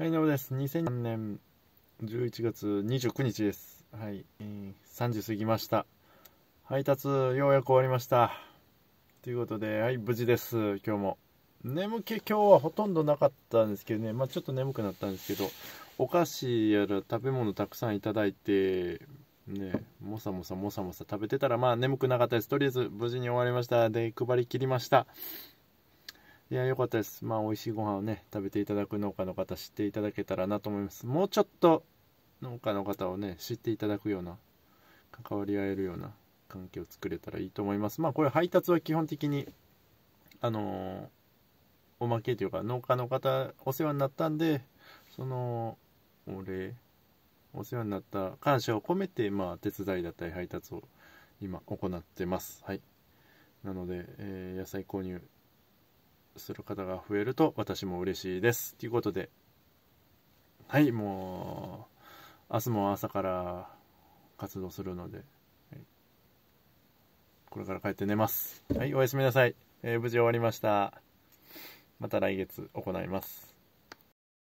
はい、どうもです。2003年11月29日です。はい、3時過ぎました。配達、ようやく終わりました。ということで、はい、無事です、今日も。眠気、今日はほとんどなかったんですけどね、まあ、ちょっと眠くなったんですけど、お菓子やら食べ物たくさんいただいて、ね、もさもさもさもさ食べてたら、まあ、眠くなかったです。とりあえず、無事に終わりました。で、配りきりました。いや、良かったです。まあ、美味しいご飯をね、食べていただく農家の方、知っていただけたらなと思います。もうちょっと、農家の方をね、知っていただくような、関わり合えるような関係を作れたらいいと思います。まあ、これ配達は基本的に、あのー、おまけというか、農家の方、お世話になったんで、その、お礼、お世話になった感謝を込めて、まあ、手伝いだったり配達を今行ってます。はい。なので、えー、野菜購入する方が増えると私も嬉しいです。ということで、はい、もう、明日も朝から活動するので、これから帰って寝ます。はい、おやすみなさい。えー、無事終わりました。また来月行います。